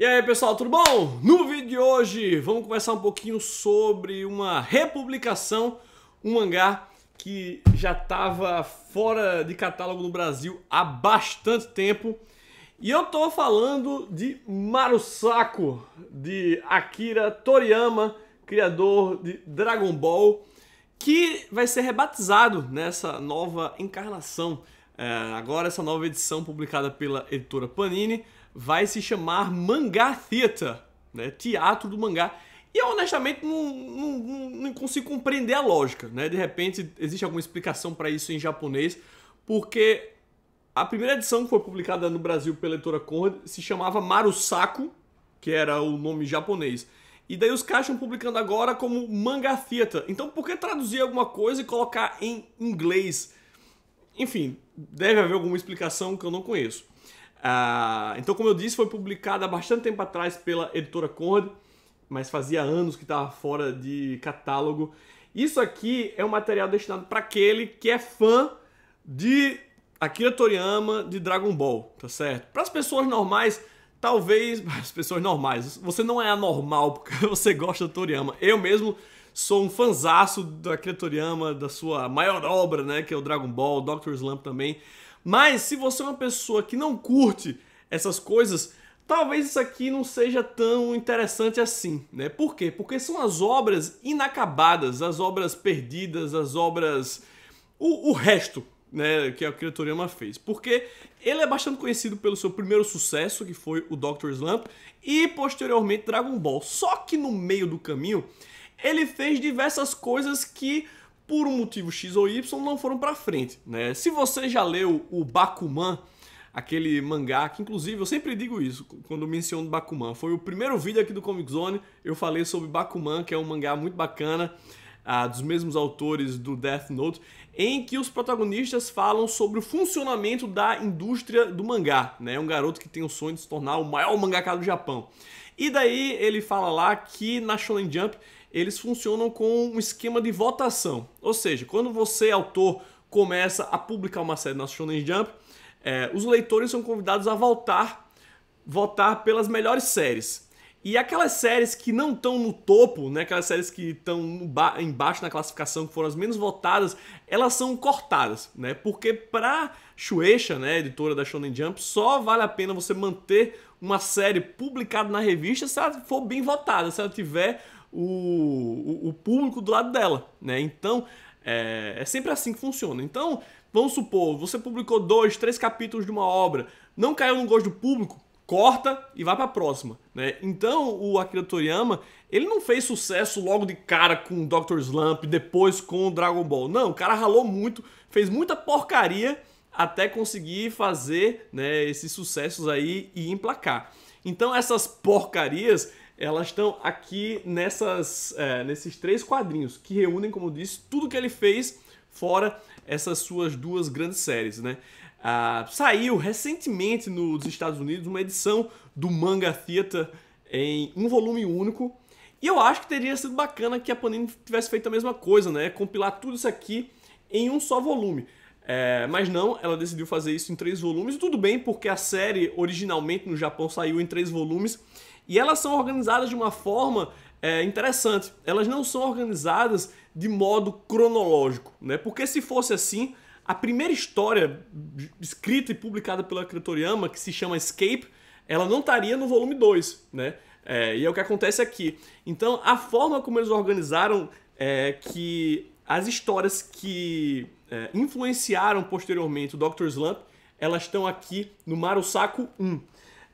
E aí pessoal, tudo bom? No vídeo de hoje vamos conversar um pouquinho sobre uma republicação, um mangá que já estava fora de catálogo no Brasil há bastante tempo. E eu estou falando de Marusaku, de Akira Toriyama, criador de Dragon Ball, que vai ser rebatizado nessa nova encarnação. É, agora essa nova edição publicada pela editora Panini vai se chamar Mangá Theater, né? Teatro do Mangá. E eu honestamente não, não, não consigo compreender a lógica, né? De repente existe alguma explicação para isso em japonês, porque a primeira edição que foi publicada no Brasil pela editora Conrad se chamava Marusaku, que era o nome japonês. E daí os caras estão publicando agora como Manga Theater. Então por que traduzir alguma coisa e colocar em inglês? Enfim, deve haver alguma explicação que eu não conheço. Ah, então, como eu disse, foi publicada há bastante tempo atrás pela editora Conrad, mas fazia anos que estava fora de catálogo. Isso aqui é um material destinado para aquele que é fã de Akira Toriyama, de Dragon Ball, tá certo? Para as pessoas normais, talvez. As pessoas normais, você não é anormal porque você gosta do Toriyama. Eu mesmo Sou um fanzaço da Akira Toriyama, da sua maior obra, né, que é o Dragon Ball, Doctor Slump também. Mas se você é uma pessoa que não curte essas coisas, talvez isso aqui não seja tão interessante assim, né? Por quê? Porque são as obras inacabadas, as obras perdidas, as obras... o, o resto, né, que a Akira Toriyama fez. Porque ele é bastante conhecido pelo seu primeiro sucesso, que foi o Doctor Slump, e posteriormente Dragon Ball. Só que no meio do caminho, ele fez diversas coisas que por um motivo X ou Y não foram para frente, né? Se você já leu o Bakuman, aquele mangá que inclusive eu sempre digo isso quando menciono Bakuman, foi o primeiro vídeo aqui do Comic Zone, eu falei sobre Bakuman, que é um mangá muito bacana, ah, dos mesmos autores do Death Note, em que os protagonistas falam sobre o funcionamento da indústria do mangá, né? É um garoto que tem o sonho de se tornar o maior mangaka do Japão. E daí ele fala lá que na Shonen Jump eles funcionam com um esquema de votação. Ou seja, quando você, autor, começa a publicar uma série na Shonen Jump, é, os leitores são convidados a votar, votar pelas melhores séries. E aquelas séries que não estão no topo, né, aquelas séries que estão embaixo na classificação, que foram as menos votadas, elas são cortadas, né? Porque para Shueisha, né, editora da Shonen Jump, só vale a pena você manter uma série publicada na revista se ela for bem votada, se ela tiver o, o, público do lado dela, né? Então, é, é sempre assim que funciona. Então, vamos supor, você publicou dois, três capítulos de uma obra, não caiu no gosto do público, corta e vai para a próxima, né? Então, o Akira Toriyama, ele não fez sucesso logo de cara com Dr. Slump, depois com o Dragon Ball. Não, o cara ralou muito, fez muita porcaria até conseguir fazer, né, esses sucessos aí e emplacar. Então, essas porcarias elas estão aqui nessas, é, nesses três quadrinhos que reúnem, como disse, tudo que ele fez fora essas suas duas grandes séries, né? Ah, saiu recentemente nos Estados Unidos uma edição do Manga Theater em um volume único. E eu acho que teria sido bacana que a Panini tivesse feito a mesma coisa, né? Compilar tudo isso aqui em um só volume. É, mas não, ela decidiu fazer isso em três volumes. Tudo bem, porque a série originalmente no Japão saiu em três volumes e elas são organizadas de uma forma é, interessante. Elas não são organizadas de modo cronológico, né? Porque se fosse assim, a primeira história escrita e publicada pela Kretoriyama, que se chama Escape, ela não estaria no volume 2, né? É, e é o que acontece aqui. Então, a forma como eles organizaram é que as histórias que é, influenciaram posteriormente o Dr. Slump, elas estão aqui no Marusaku 1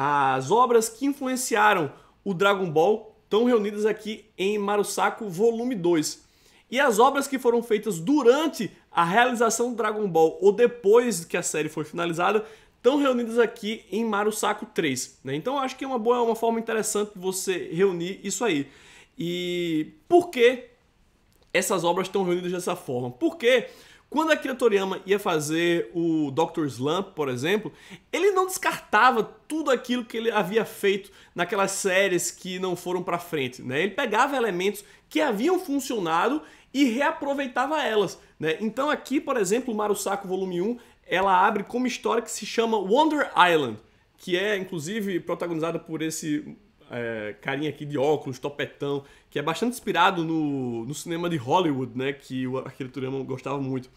as obras que influenciaram o Dragon Ball estão reunidas aqui em Marusaku Volume 2. E as obras que foram feitas durante a realização do Dragon Ball ou depois que a série foi finalizada estão reunidas aqui em Marusaku 3. Né? Então acho que é uma boa, uma forma interessante de você reunir isso aí. E por que essas obras estão reunidas dessa forma? Porque quando Akira Toriyama ia fazer o Doctor Slump, por exemplo, ele não descartava tudo aquilo que ele havia feito naquelas séries que não foram para frente, né? Ele pegava elementos que haviam funcionado e reaproveitava elas, né? Então aqui, por exemplo, o Marusaku Volume 1, ela abre com uma história que se chama Wonder Island, que é inclusive protagonizada por esse é, carinha aqui de óculos, topetão, que é bastante inspirado no, no cinema de Hollywood, né? Que o Akira Toriyama gostava muito.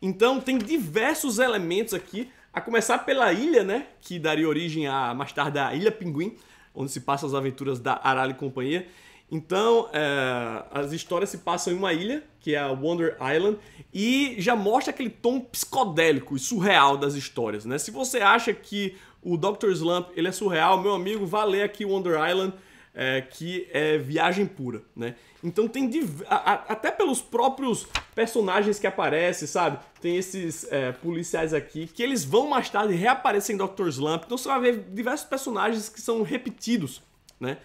Então tem diversos elementos aqui, a começar pela ilha, né? Que daria origem a mais tarde a Ilha Pinguim, onde se passam as aventuras da Arale e companhia. Então, é, as histórias se passam em uma ilha, que é a Wonder Island, e já mostra aquele tom psicodélico e surreal das histórias, né? Se você acha que o Dr. Slump, ele é surreal. Meu amigo, ler aqui Wonder Island, é, que é viagem pura, né? Então tem... A, a, até pelos próprios personagens que aparecem, sabe? Tem esses é, policiais aqui, que eles vão mais tarde reaparecer em Dr. Slump. Então você vai ver diversos personagens que são repetidos, né?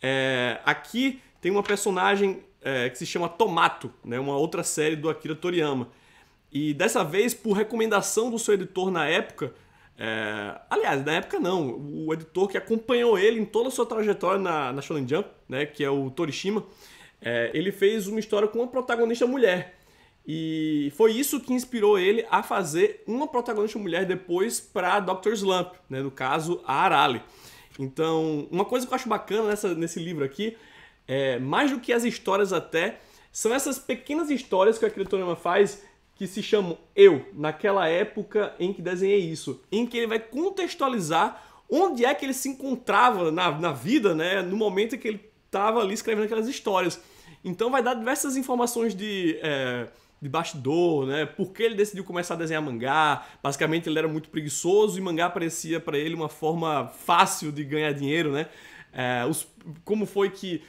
É, aqui tem uma personagem é, que se chama Tomato, né, uma outra série do Akira Toriyama. E dessa vez, por recomendação do seu editor na época, é, aliás, na época não, o editor que acompanhou ele em toda a sua trajetória na, na Shonen Jump, né, que é o Torishima, é, ele fez uma história com uma protagonista mulher. E foi isso que inspirou ele a fazer uma protagonista mulher depois para Dr. Slump, né, no caso, a Arale. Então, uma coisa que eu acho bacana nessa, nesse livro aqui, é, mais do que as histórias até, são essas pequenas histórias que a Akira faz que se chama Eu, naquela época em que desenhei isso, em que ele vai contextualizar onde é que ele se encontrava na, na vida, né, no momento em que ele estava ali escrevendo aquelas histórias. Então vai dar diversas informações de, é, de bastidor, né? Por que ele decidiu começar a desenhar mangá? Basicamente ele era muito preguiçoso e mangá parecia para ele uma forma fácil de ganhar dinheiro, né? é, os, como foi que.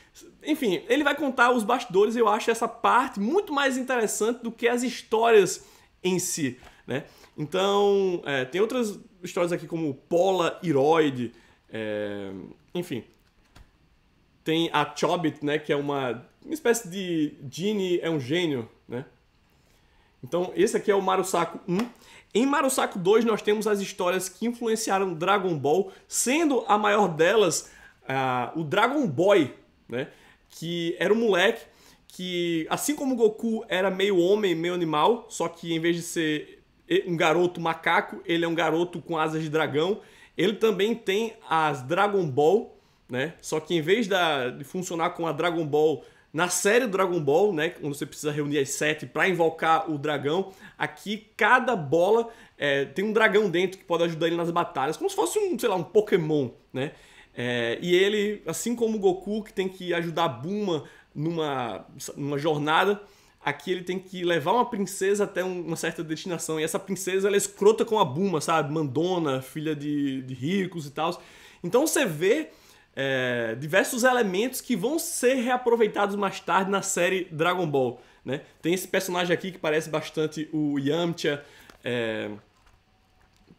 Enfim, ele vai contar os bastidores, eu acho essa parte muito mais interessante do que as histórias em si. Né? Então, é, tem outras histórias aqui como Pola Heroide, é, enfim. Tem a Chobit, né, que é uma, uma espécie de Genie, é um gênio, né? Então, esse aqui é o Marusaku 1. Em Marusaku 2, nós temos as histórias que influenciaram Dragon Ball, sendo a maior delas uh, o Dragon Boy, né? Que era um moleque que, assim como o Goku era meio homem, meio animal, só que em vez de ser um garoto macaco, ele é um garoto com asas de dragão. Ele também tem as Dragon Ball, né? Só que em vez da, de funcionar com a Dragon Ball na série Dragon Ball, né, onde você precisa reunir as sete para invocar o dragão, aqui cada bola é, tem um dragão dentro que pode ajudar ele nas batalhas, como se fosse um, sei lá, um Pokémon, né? É, e ele, assim como o Goku, que tem que ajudar Buma numa, numa jornada, aqui ele tem que levar uma princesa até uma certa destinação. E essa princesa ela é escrota com a Buma, sabe? Mandona, filha de, de ricos e tal. Então você vê é, diversos elementos que vão ser reaproveitados mais tarde na série Dragon Ball. Né? Tem esse personagem aqui que parece bastante o Yamcha. É,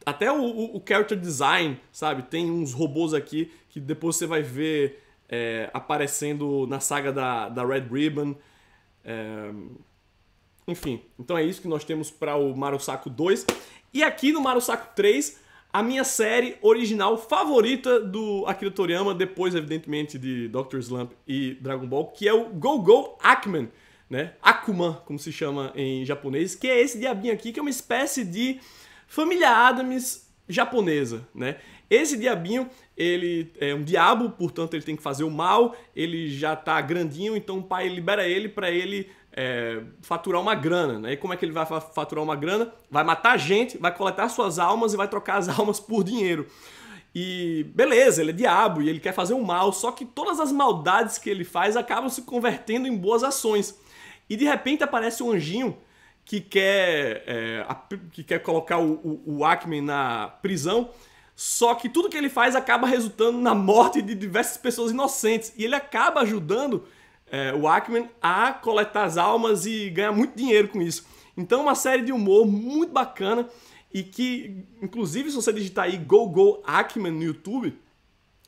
até o, o, o, character design, sabe? Tem uns robôs aqui que depois você vai ver é, aparecendo na saga da, da Red Ribbon. É, enfim, então é isso que nós temos para o Mario Saco 2. E aqui no Mario Saco 3, a minha série original favorita do Akira Toriyama, depois, evidentemente, de Dr. Slump e Dragon Ball, que é o Go-Go Akman, né? Akuman, como se chama em japonês, que é esse diabinho aqui, que é uma espécie de Família Adams japonesa, né? Esse diabinho, ele é um diabo, portanto ele tem que fazer o mal, ele já tá grandinho, então o pai libera ele para ele é, faturar uma grana, né? E como é que ele vai faturar uma grana? Vai matar gente, vai coletar suas almas e vai trocar as almas por dinheiro. E beleza, ele é diabo e ele quer fazer o mal, só que todas as maldades que ele faz acabam se convertendo em boas ações. E de repente aparece um anjinho que quer, é, a, que quer colocar o, o, o Acme na prisão, só que tudo que ele faz acaba resultando na morte de diversas pessoas inocentes. E ele acaba ajudando é, o Ackman a coletar as almas e ganhar muito dinheiro com isso. Então, uma série de humor muito bacana e que, inclusive, se você digitar aí Go Go Ackman no YouTube,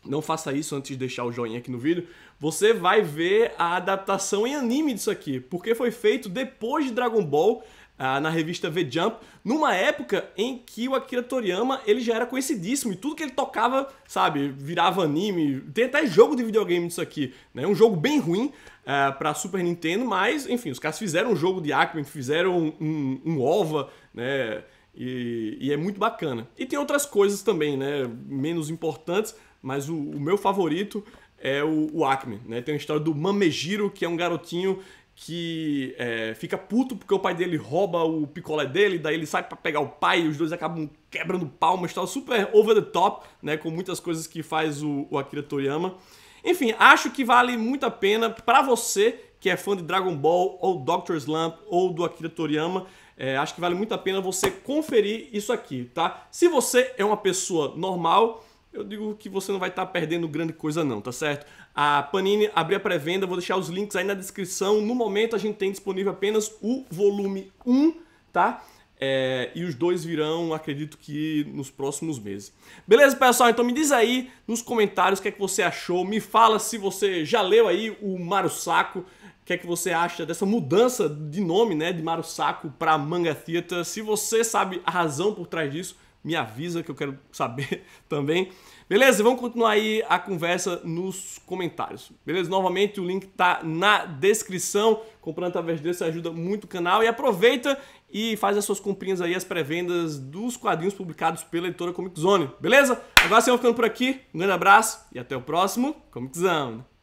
não faça isso antes de deixar o joinha aqui no vídeo, você vai ver a adaptação em anime disso aqui, porque foi feito depois de Dragon Ball, ah, na revista V Jump, numa época em que o Akira Toriyama ele já era conhecidíssimo e tudo que ele tocava, sabe, virava anime. Tem até jogo de videogame disso aqui, né? Um jogo bem ruim ah, para Super Nintendo, mas enfim, os caras fizeram um jogo de Akmen, fizeram um, um, um OVA, né? E, e, é muito bacana. E tem outras coisas também, né? Menos importantes, mas o, o meu favorito é o, o Acme. Né? Tem a história do Mamejiro, que é um garotinho que é, fica puto porque o pai dele rouba o picolé dele, daí ele sai para pegar o pai e os dois acabam quebrando palmas, tal, super over the top, né, com muitas coisas que faz o, o Akira Toriyama. Enfim, acho que vale muito a pena para você que é fã de Dragon Ball ou Doctor Slump ou do Akira Toriyama, é, acho que vale muito a pena você conferir isso aqui, tá? Se você é uma pessoa normal, eu digo que você não vai estar tá perdendo grande coisa não, tá certo? A Panini abriu a pré-venda, vou deixar os links aí na descrição. No momento a gente tem disponível apenas o volume 1, tá? É, e os dois virão, acredito que nos próximos meses. Beleza, pessoal? Então me diz aí nos comentários o que é que você achou. Me fala se você já leu aí o Maru Saco. O que é que você acha dessa mudança de nome, né, de Maru Saco para Manga Theater? Se você sabe a razão por trás disso, me avisa que eu quero saber também. Beleza? Vamos continuar aí a conversa nos comentários. Beleza? Novamente o link tá na descrição. Comprando através desse ajuda muito o canal e aproveita e faz as suas comprinhas aí, as pré-vendas dos quadrinhos publicados pela editora Comic Zone. Beleza? Agora sim, eu ficando por aqui. Um grande abraço e até o próximo Comic Zone.